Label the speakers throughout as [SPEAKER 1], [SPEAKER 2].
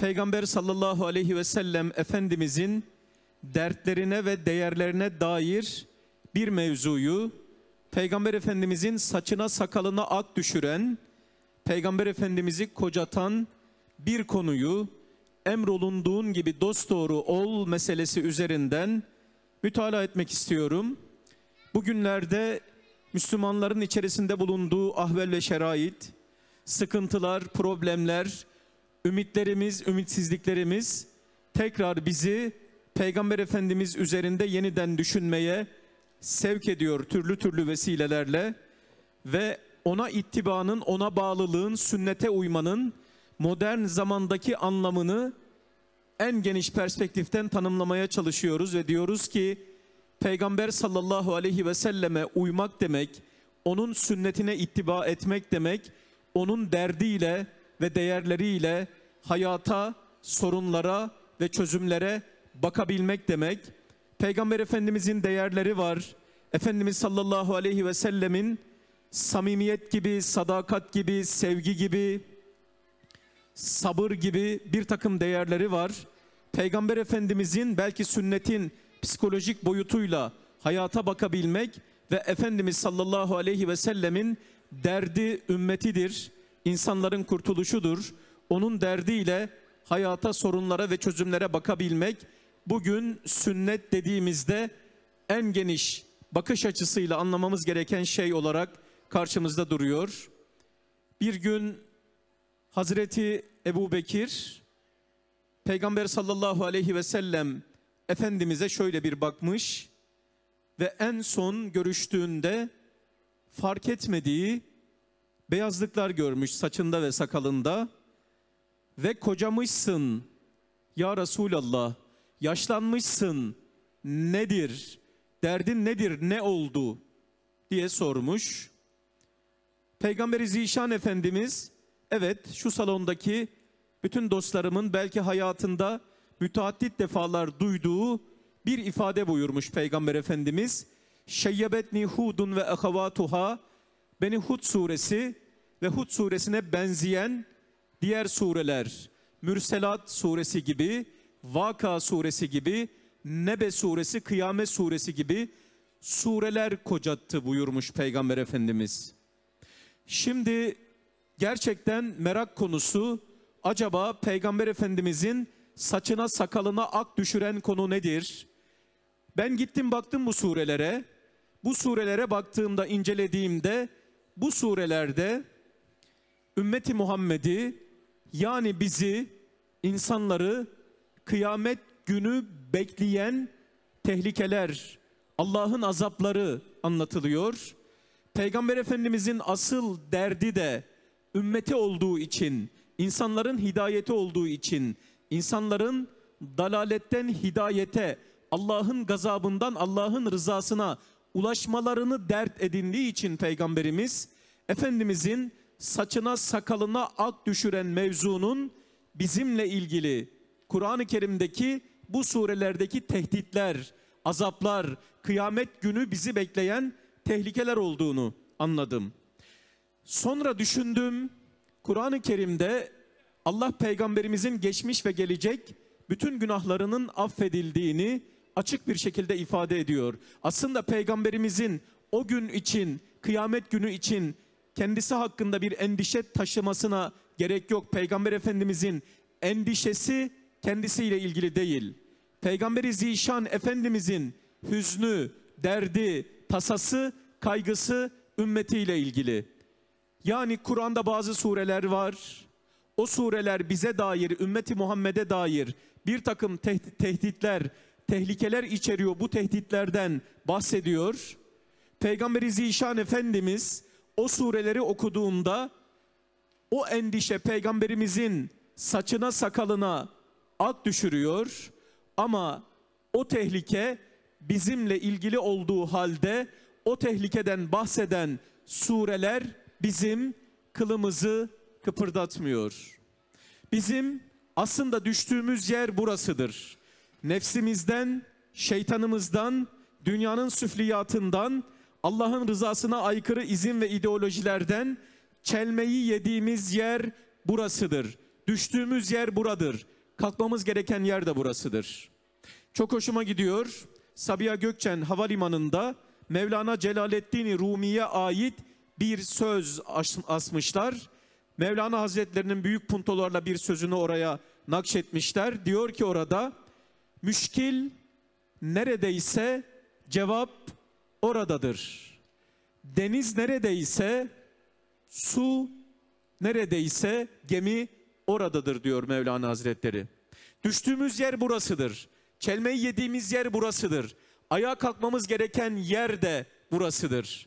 [SPEAKER 1] Peygamber sallallahu aleyhi ve sellem Efendimizin dertlerine ve değerlerine dair bir mevzuyu, Peygamber Efendimizin saçına sakalına at düşüren, Peygamber Efendimizi kocatan bir konuyu emrolunduğun gibi dosdoğru ol meselesi üzerinden mütalaa etmek istiyorum. Bugünlerde Müslümanların içerisinde bulunduğu ahvel ve şerait, sıkıntılar, problemler, ümitlerimiz, ümitsizliklerimiz tekrar bizi Peygamber Efendimiz üzerinde yeniden düşünmeye sevk ediyor türlü türlü vesilelerle ve ona ittibanın, ona bağlılığın, sünnete uymanın modern zamandaki anlamını en geniş perspektiften tanımlamaya çalışıyoruz ve diyoruz ki Peygamber sallallahu aleyhi ve selleme uymak demek, onun sünnetine ittiba etmek demek, onun derdiyle, ve değerleriyle hayata, sorunlara ve çözümlere bakabilmek demek. Peygamber Efendimizin değerleri var. Efendimiz sallallahu aleyhi ve sellemin samimiyet gibi, sadakat gibi, sevgi gibi, sabır gibi bir takım değerleri var. Peygamber Efendimizin belki sünnetin psikolojik boyutuyla hayata bakabilmek ve Efendimiz sallallahu aleyhi ve sellemin derdi ümmetidir insanların kurtuluşudur. Onun derdiyle hayata, sorunlara ve çözümlere bakabilmek bugün sünnet dediğimizde en geniş bakış açısıyla anlamamız gereken şey olarak karşımızda duruyor. Bir gün Hazreti Ebu Bekir, Peygamber sallallahu aleyhi ve sellem Efendimiz'e şöyle bir bakmış ve en son görüştüğünde fark etmediği beyazlıklar görmüş saçında ve sakalında ve kocamışsın ya Resulallah yaşlanmışsın nedir derdin nedir ne oldu diye sormuş. Peygamberi Zişan Efendimiz evet şu salondaki bütün dostlarımın belki hayatında müteaddit defalar duyduğu bir ifade buyurmuş Peygamber Efendimiz. Şeyyebetni Hudun ve ahavatuha beni Hud suresi ve Hud suresine benzeyen diğer sureler, Mürselat suresi gibi, Vaka suresi gibi, Nebe suresi, Kıyamet suresi gibi sureler kocattı buyurmuş Peygamber Efendimiz. Şimdi gerçekten merak konusu acaba Peygamber Efendimizin saçına sakalına ak düşüren konu nedir? Ben gittim baktım bu surelere. Bu surelere baktığımda incelediğimde bu surelerde ümmeti Muhammed'i yani bizi insanları kıyamet günü bekleyen tehlikeler, Allah'ın azapları anlatılıyor. Peygamber Efendimizin asıl derdi de ümmeti olduğu için, insanların hidayeti olduğu için, insanların dalaletten hidayete, Allah'ın gazabından Allah'ın rızasına ulaşmalarını dert edindiği için Peygamberimiz Efendimizin saçına sakalına ak düşüren mevzunun bizimle ilgili Kur'an-ı Kerim'deki bu surelerdeki tehditler, azaplar, kıyamet günü bizi bekleyen tehlikeler olduğunu anladım. Sonra düşündüm, Kur'an-ı Kerim'de Allah peygamberimizin geçmiş ve gelecek bütün günahlarının affedildiğini açık bir şekilde ifade ediyor. Aslında peygamberimizin o gün için, kıyamet günü için kendisi hakkında bir endişe taşımasına gerek yok. Peygamber Efendimizin endişesi kendisiyle ilgili değil. Peygamberi Zişan Efendimizin hüznü, derdi, tasası, kaygısı ümmetiyle ilgili. Yani Kur'an'da bazı sureler var. O sureler bize dair, ümmeti Muhammed'e dair bir takım tehditler, tehlikeler içeriyor. Bu tehditlerden bahsediyor. Peygamberi Zişan Efendimiz o sureleri okuduğunda o endişe peygamberimizin saçına sakalına at düşürüyor ama o tehlike bizimle ilgili olduğu halde o tehlikeden bahseden sureler bizim kılımızı kıpırdatmıyor. Bizim aslında düştüğümüz yer burasıdır. Nefsimizden, şeytanımızdan, dünyanın süfliyatından, Allah'ın rızasına aykırı izin ve ideolojilerden çelmeyi yediğimiz yer burasıdır. Düştüğümüz yer buradır. Kalkmamız gereken yer de burasıdır. Çok hoşuma gidiyor. Sabiha Gökçen Havalimanı'nda Mevlana Celaleddin Rumi'ye ait bir söz asmışlar. Mevlana Hazretlerinin büyük puntolarla bir sözünü oraya nakşetmişler. Diyor ki orada müşkil neredeyse cevap oradadır. Deniz neredeyse su neredeyse gemi oradadır diyor Mevlana Hazretleri. Düştüğümüz yer burasıdır. Çelmeyi yediğimiz yer burasıdır. Ayağa kalkmamız gereken yer de burasıdır.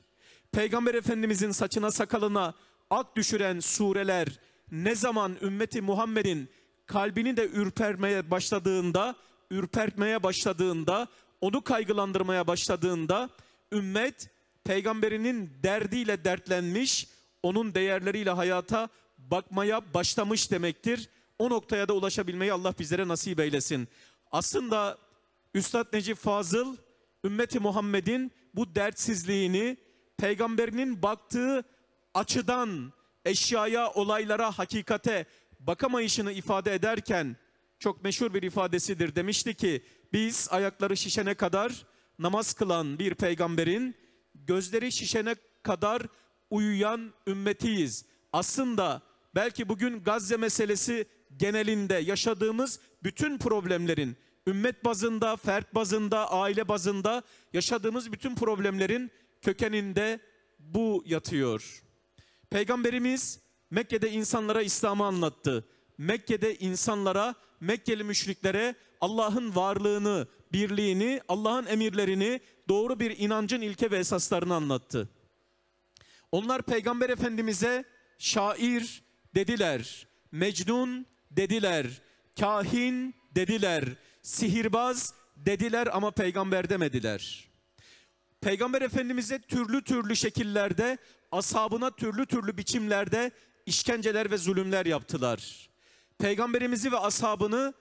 [SPEAKER 1] Peygamber Efendimizin saçına sakalına ak düşüren sureler ne zaman ümmeti Muhammed'in kalbini de ürpermeye başladığında, ürpertmeye başladığında, onu kaygılandırmaya başladığında ümmet peygamberinin derdiyle dertlenmiş, onun değerleriyle hayata bakmaya başlamış demektir. O noktaya da ulaşabilmeyi Allah bizlere nasip eylesin. Aslında Üstad Necip Fazıl ümmeti Muhammed'in bu dertsizliğini peygamberinin baktığı açıdan eşyaya, olaylara, hakikate bakamayışını ifade ederken çok meşhur bir ifadesidir. Demişti ki biz ayakları şişene kadar namaz kılan bir peygamberin gözleri şişene kadar uyuyan ümmetiyiz. Aslında belki bugün Gazze meselesi genelinde yaşadığımız bütün problemlerin ümmet bazında, fert bazında, aile bazında yaşadığımız bütün problemlerin kökeninde bu yatıyor. Peygamberimiz Mekke'de insanlara İslam'ı anlattı. Mekke'de insanlara, Mekkeli müşriklere Allah'ın varlığını, birliğini, Allah'ın emirlerini, doğru bir inancın ilke ve esaslarını anlattı. Onlar Peygamber Efendimiz'e şair dediler, mecnun dediler, kahin dediler, sihirbaz dediler ama peygamber demediler. Peygamber Efendimiz'e türlü türlü şekillerde, asabına türlü türlü biçimlerde işkenceler ve zulümler yaptılar. Peygamberimizi ve asabını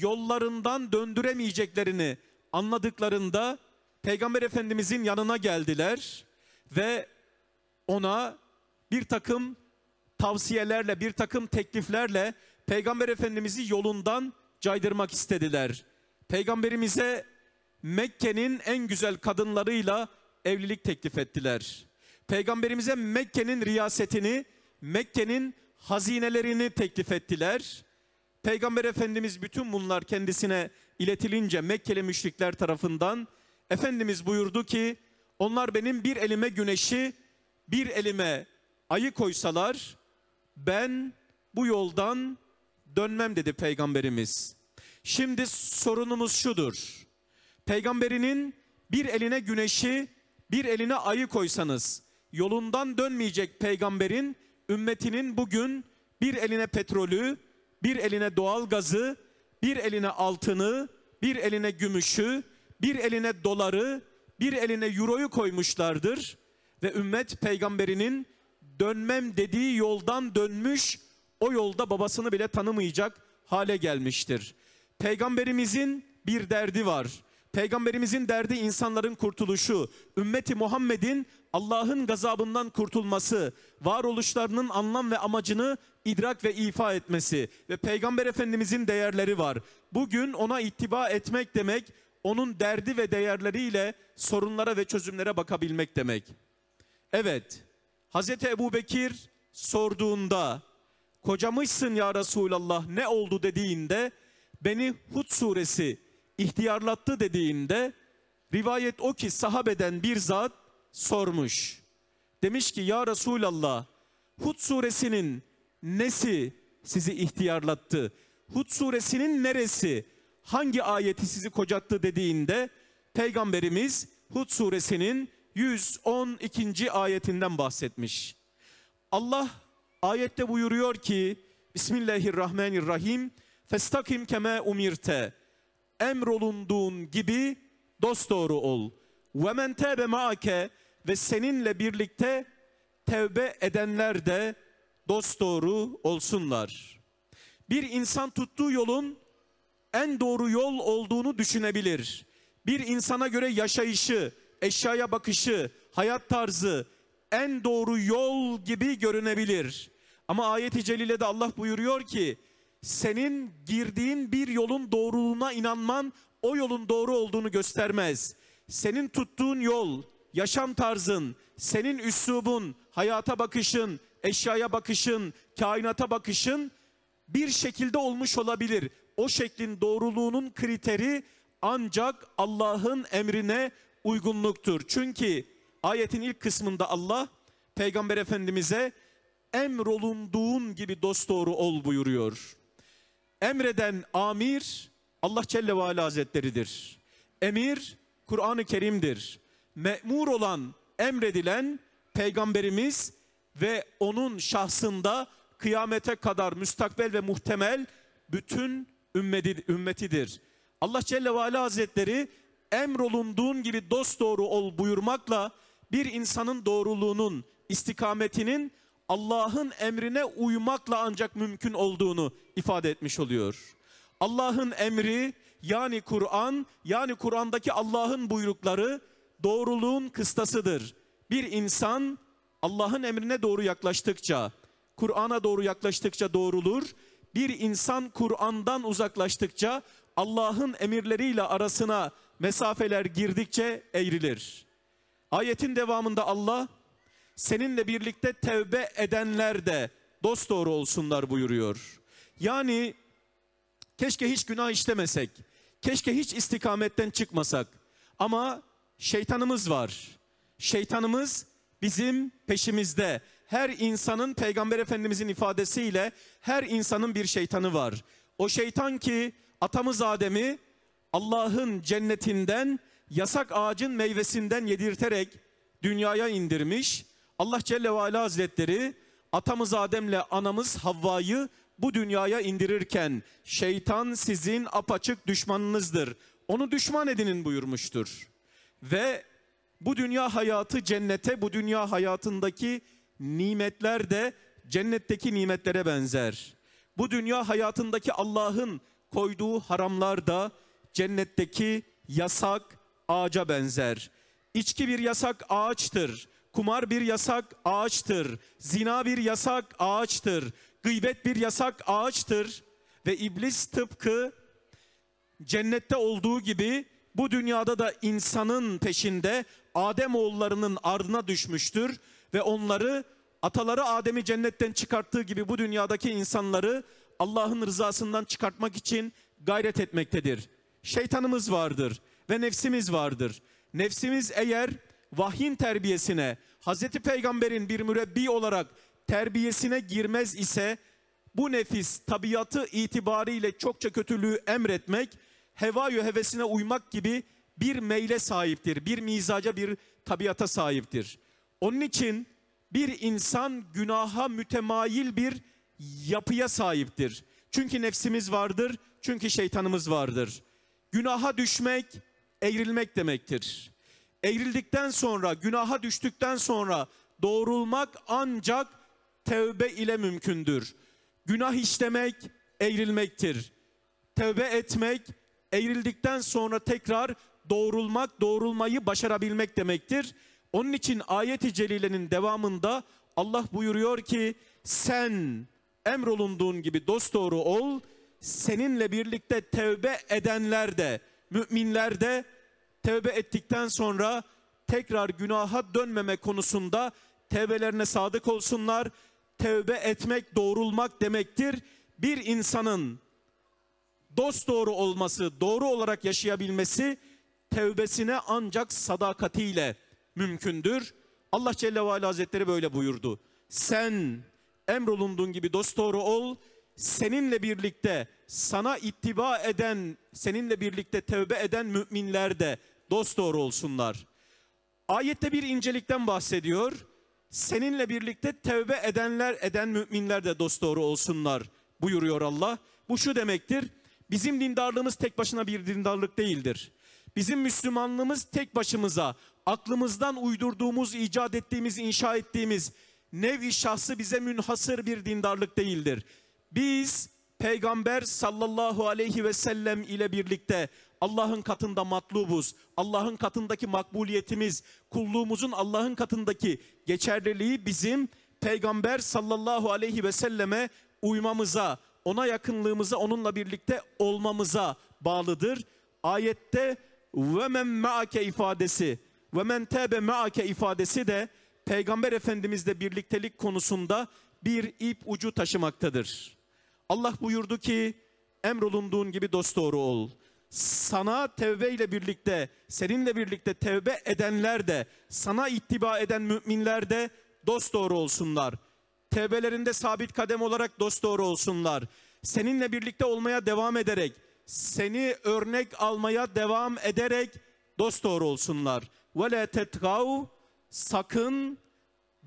[SPEAKER 1] yollarından döndüremeyeceklerini anladıklarında Peygamber Efendimizin yanına geldiler ve ona bir takım tavsiyelerle, bir takım tekliflerle Peygamber Efendimiz'i yolundan caydırmak istediler. Peygamberimize Mekke'nin en güzel kadınlarıyla evlilik teklif ettiler. Peygamberimize Mekke'nin riyasetini, Mekke'nin hazinelerini teklif ettiler. Peygamber Efendimiz bütün bunlar kendisine iletilince Mekkeli müşrikler tarafından Efendimiz buyurdu ki onlar benim bir elime güneşi bir elime ayı koysalar ben bu yoldan dönmem dedi peygamberimiz. Şimdi sorunumuz şudur. Peygamberinin bir eline güneşi bir eline ayı koysanız yolundan dönmeyecek peygamberin ümmetinin bugün bir eline petrolü bir eline doğal gazı, bir eline altını, bir eline gümüşü, bir eline doları, bir eline euroyu koymuşlardır ve ümmet peygamberinin dönmem dediği yoldan dönmüş, o yolda babasını bile tanımayacak hale gelmiştir. Peygamberimizin bir derdi var. Peygamberimizin derdi insanların kurtuluşu. Ümmeti Muhammed'in Allah'ın gazabından kurtulması, varoluşlarının anlam ve amacını idrak ve ifa etmesi ve Peygamber Efendimizin değerleri var. Bugün ona ittiba etmek demek, onun derdi ve değerleriyle sorunlara ve çözümlere bakabilmek demek. Evet, Hz. Ebu Bekir sorduğunda, kocamışsın ya Resulallah ne oldu dediğinde, beni Hud suresi ihtiyarlattı dediğinde, rivayet o ki sahabeden bir zat, sormuş. Demiş ki ya Resulallah Hud suresinin nesi sizi ihtiyarlattı? Hud suresinin neresi? Hangi ayeti sizi kocattı dediğinde Peygamberimiz Hud suresinin 112. ayetinden bahsetmiş. Allah ayette buyuruyor ki Bismillahirrahmanirrahim Festakim keme umirte emrolunduğun gibi dosdoğru ol. Ve men tebe maake ve seninle birlikte tevbe edenler de dost doğru olsunlar. Bir insan tuttuğu yolun en doğru yol olduğunu düşünebilir. Bir insana göre yaşayışı, eşyaya bakışı, hayat tarzı en doğru yol gibi görünebilir. Ama ayet-i de Allah buyuruyor ki senin girdiğin bir yolun doğruluğuna inanman o yolun doğru olduğunu göstermez. Senin tuttuğun yol yaşam tarzın, senin üslubun, hayata bakışın, eşyaya bakışın, kainata bakışın bir şekilde olmuş olabilir. O şeklin doğruluğunun kriteri ancak Allah'ın emrine uygunluktur. Çünkü ayetin ilk kısmında Allah Peygamber Efendimiz'e emrolunduğun gibi dosdoğru ol buyuruyor. Emreden amir Allah Celle ve Ala Hazretleri'dir. Emir Kur'an-ı Kerim'dir me'mur olan, emredilen peygamberimiz ve onun şahsında kıyamete kadar müstakbel ve muhtemel bütün ümmeti ümmetidir. Allah Celle ve Ala Hazretleri emrolunduğun gibi dost doğru ol buyurmakla bir insanın doğruluğunun, istikametinin Allah'ın emrine uymakla ancak mümkün olduğunu ifade etmiş oluyor. Allah'ın emri yani Kur'an yani Kur'an'daki Allah'ın buyrukları doğruluğun kıstasıdır. Bir insan Allah'ın emrine doğru yaklaştıkça, Kur'an'a doğru yaklaştıkça doğrulur. Bir insan Kur'an'dan uzaklaştıkça Allah'ın emirleriyle arasına mesafeler girdikçe eğrilir. Ayetin devamında Allah seninle birlikte tevbe edenler de dost doğru olsunlar buyuruyor. Yani keşke hiç günah işlemesek, keşke hiç istikametten çıkmasak ama şeytanımız var. Şeytanımız bizim peşimizde. Her insanın peygamber efendimizin ifadesiyle her insanın bir şeytanı var. O şeytan ki atamız Adem'i Allah'ın cennetinden yasak ağacın meyvesinden yedirterek dünyaya indirmiş. Allah Celle ve Ala Hazretleri atamız Adem'le anamız Havva'yı bu dünyaya indirirken şeytan sizin apaçık düşmanınızdır. Onu düşman edinin buyurmuştur ve bu dünya hayatı cennete, bu dünya hayatındaki nimetler de cennetteki nimetlere benzer. Bu dünya hayatındaki Allah'ın koyduğu haramlar da cennetteki yasak ağaca benzer. İçki bir yasak ağaçtır. Kumar bir yasak ağaçtır. Zina bir yasak ağaçtır. Gıybet bir yasak ağaçtır. Ve iblis tıpkı cennette olduğu gibi bu dünyada da insanın peşinde Adem oğullarının ardına düşmüştür ve onları ataları Adem'i cennetten çıkarttığı gibi bu dünyadaki insanları Allah'ın rızasından çıkartmak için gayret etmektedir. Şeytanımız vardır ve nefsimiz vardır. Nefsimiz eğer vahyin terbiyesine, Hazreti Peygamber'in bir mürebbi olarak terbiyesine girmez ise bu nefis tabiatı itibariyle çokça kötülüğü emretmek hevayü hevesine uymak gibi bir meyle sahiptir. Bir mizaca, bir tabiata sahiptir. Onun için bir insan günaha mütemayil bir yapıya sahiptir. Çünkü nefsimiz vardır, çünkü şeytanımız vardır. Günaha düşmek, eğrilmek demektir. Eğrildikten sonra, günaha düştükten sonra doğrulmak ancak tevbe ile mümkündür. Günah işlemek eğrilmektir. Tevbe etmek eğrildikten sonra tekrar doğrulmak, doğrulmayı başarabilmek demektir. Onun için ayet-i celilenin devamında Allah buyuruyor ki sen emrolunduğun gibi dosdoğru ol, seninle birlikte tevbe edenler de, müminler de tevbe ettikten sonra tekrar günaha dönmeme konusunda tevbelerine sadık olsunlar. Tevbe etmek doğrulmak demektir. Bir insanın dost doğru olması, doğru olarak yaşayabilmesi tevbesine ancak sadakatiyle mümkündür. Allah Celle ve Ala Hazretleri böyle buyurdu. Sen emrolunduğun gibi dost doğru ol, seninle birlikte sana ittiba eden, seninle birlikte tevbe eden müminler de dost doğru olsunlar. Ayette bir incelikten bahsediyor. Seninle birlikte tevbe edenler, eden müminler de dost doğru olsunlar buyuruyor Allah. Bu şu demektir. Bizim dindarlığımız tek başına bir dindarlık değildir. Bizim Müslümanlığımız tek başımıza, aklımızdan uydurduğumuz, icat ettiğimiz, inşa ettiğimiz nevi şahsı bize münhasır bir dindarlık değildir. Biz Peygamber sallallahu aleyhi ve sellem ile birlikte Allah'ın katında matlubuz. Allah'ın katındaki makbuliyetimiz, kulluğumuzun Allah'ın katındaki geçerliliği bizim Peygamber sallallahu aleyhi ve selleme uymamıza, ona yakınlığımıza, onunla birlikte olmamıza bağlıdır. Ayette ve men ma'ake ifadesi ve men tebe ma'ake ifadesi de Peygamber Efendimizle birliktelik konusunda bir ip ucu taşımaktadır. Allah buyurdu ki emrolunduğun gibi dost doğru ol. Sana tevbe ile birlikte, seninle birlikte tevbe edenler de, sana ittiba eden müminler de dost doğru olsunlar.'' tevbelerinde sabit kadem olarak dost dosdoğru olsunlar. Seninle birlikte olmaya devam ederek, seni örnek almaya devam ederek dost dosdoğru olsunlar. Ve le tetgav, sakın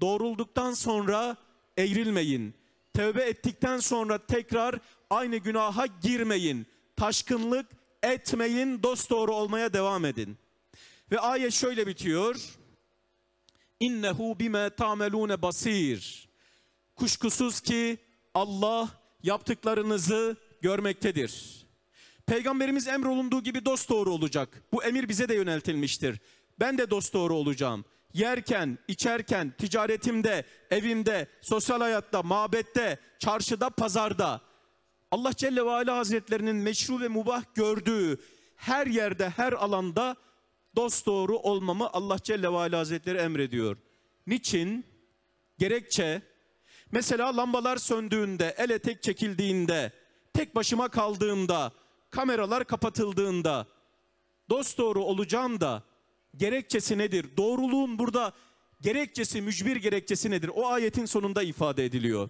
[SPEAKER 1] doğrulduktan sonra eğrilmeyin. Tevbe ettikten sonra tekrar aynı günaha girmeyin. Taşkınlık etmeyin, dost dosdoğru olmaya devam edin. Ve ayet şöyle bitiyor. İnnehu bime tamelune basir. Kuşkusuz ki Allah yaptıklarınızı görmektedir. Peygamberimiz emrolunduğu gibi dost doğru olacak. Bu emir bize de yöneltilmiştir. Ben de dost doğru olacağım. Yerken, içerken, ticaretimde, evimde, sosyal hayatta, mabette, çarşıda, pazarda. Allah Celle ve Ala Hazretlerinin meşru ve mubah gördüğü her yerde, her alanda dost doğru olmamı Allah Celle ve Ala Hazretleri emrediyor. Niçin? Gerekçe Mesela lambalar söndüğünde, ele tek çekildiğinde, tek başıma kaldığımda, kameralar kapatıldığında, dost doğru olacağım da gerekçesi nedir? Doğruluğun burada gerekçesi, mücbir gerekçesi nedir? O ayetin sonunda ifade ediliyor.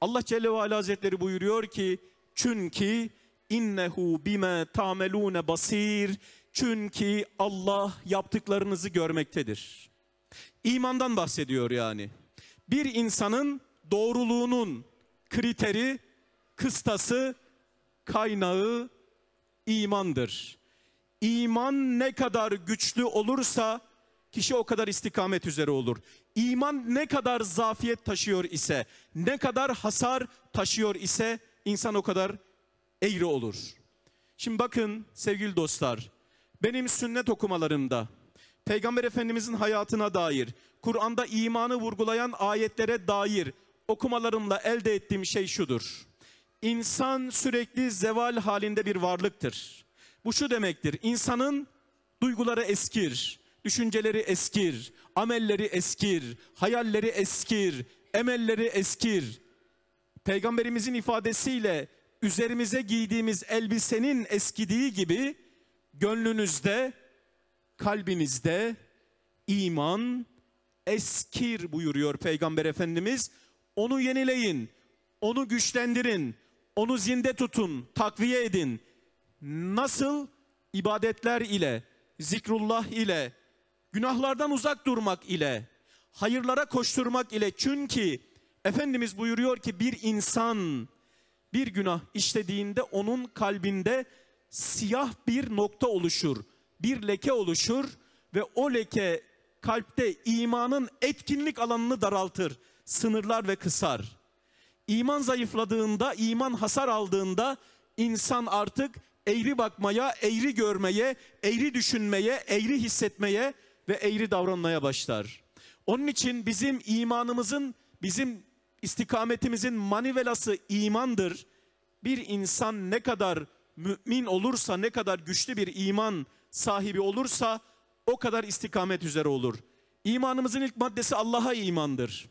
[SPEAKER 1] Allah Celle ve Ala Hazretleri buyuruyor ki, çünkü innehu bime tamelune basir, çünkü Allah yaptıklarınızı görmektedir. İmandan bahsediyor yani. Bir insanın doğruluğunun kriteri, kıstası, kaynağı imandır. İman ne kadar güçlü olursa kişi o kadar istikamet üzere olur. İman ne kadar zafiyet taşıyor ise, ne kadar hasar taşıyor ise insan o kadar eğri olur. Şimdi bakın sevgili dostlar, benim sünnet okumalarımda Peygamber Efendimizin hayatına dair, Kur'an'da imanı vurgulayan ayetlere dair okumalarımla elde ettiğim şey şudur. İnsan sürekli zeval halinde bir varlıktır. Bu şu demektir. İnsanın duyguları eskir, düşünceleri eskir, amelleri eskir, hayalleri eskir, emelleri eskir. Peygamberimizin ifadesiyle üzerimize giydiğimiz elbisenin eskidiği gibi gönlünüzde, kalbinizde iman eskir buyuruyor Peygamber Efendimiz. Onu yenileyin, onu güçlendirin, onu zinde tutun, takviye edin. Nasıl? ibadetler ile, zikrullah ile, günahlardan uzak durmak ile, hayırlara koşturmak ile. Çünkü Efendimiz buyuruyor ki bir insan bir günah işlediğinde onun kalbinde siyah bir nokta oluşur, bir leke oluşur ve o leke kalpte imanın etkinlik alanını daraltır sınırlar ve kısar. İman zayıfladığında, iman hasar aldığında insan artık eğri bakmaya, eğri görmeye, eğri düşünmeye, eğri hissetmeye ve eğri davranmaya başlar. Onun için bizim imanımızın, bizim istikametimizin manivelası imandır. Bir insan ne kadar mümin olursa, ne kadar güçlü bir iman sahibi olursa o kadar istikamet üzere olur. İmanımızın ilk maddesi Allah'a imandır.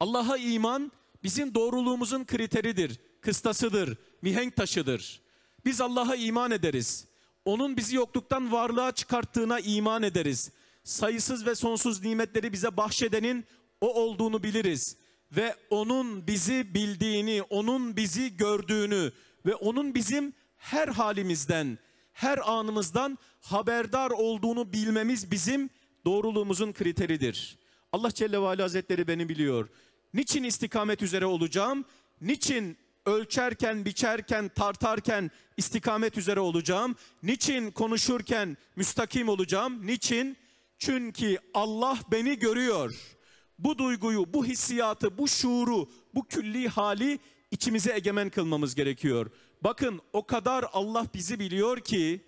[SPEAKER 1] Allah'a iman bizim doğruluğumuzun kriteridir, kıstasıdır, mihenk taşıdır. Biz Allah'a iman ederiz. Onun bizi yokluktan varlığa çıkarttığına iman ederiz. Sayısız ve sonsuz nimetleri bize bahşedenin o olduğunu biliriz. Ve onun bizi bildiğini, onun bizi gördüğünü ve onun bizim her halimizden, her anımızdan haberdar olduğunu bilmemiz bizim doğruluğumuzun kriteridir. Allah Celle ve Aleyh Hazretleri beni biliyor. Niçin istikamet üzere olacağım? Niçin ölçerken, biçerken, tartarken istikamet üzere olacağım? Niçin konuşurken müstakim olacağım? Niçin? Çünkü Allah beni görüyor. Bu duyguyu, bu hissiyatı, bu şuuru, bu külli hali içimize egemen kılmamız gerekiyor. Bakın o kadar Allah bizi biliyor ki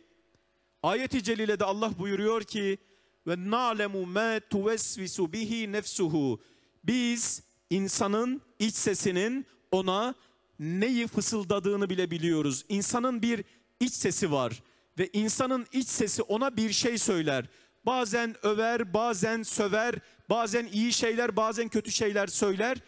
[SPEAKER 1] ayeti celilede Allah buyuruyor ki ve na'lemu ma tuvesvisu bihi nefsuhu. Biz insanın iç sesinin ona neyi fısıldadığını bile biliyoruz. İnsanın bir iç sesi var ve insanın iç sesi ona bir şey söyler. Bazen över, bazen söver, bazen iyi şeyler, bazen kötü şeyler söyler.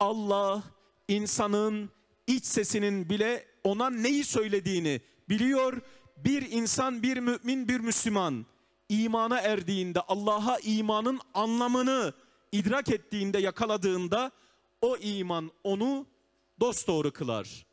[SPEAKER 1] Allah insanın iç sesinin bile ona neyi söylediğini biliyor. Bir insan, bir mümin, bir Müslüman imana erdiğinde Allah'a imanın anlamını idrak ettiğinde, yakaladığında o iman onu dosdoğru kılar.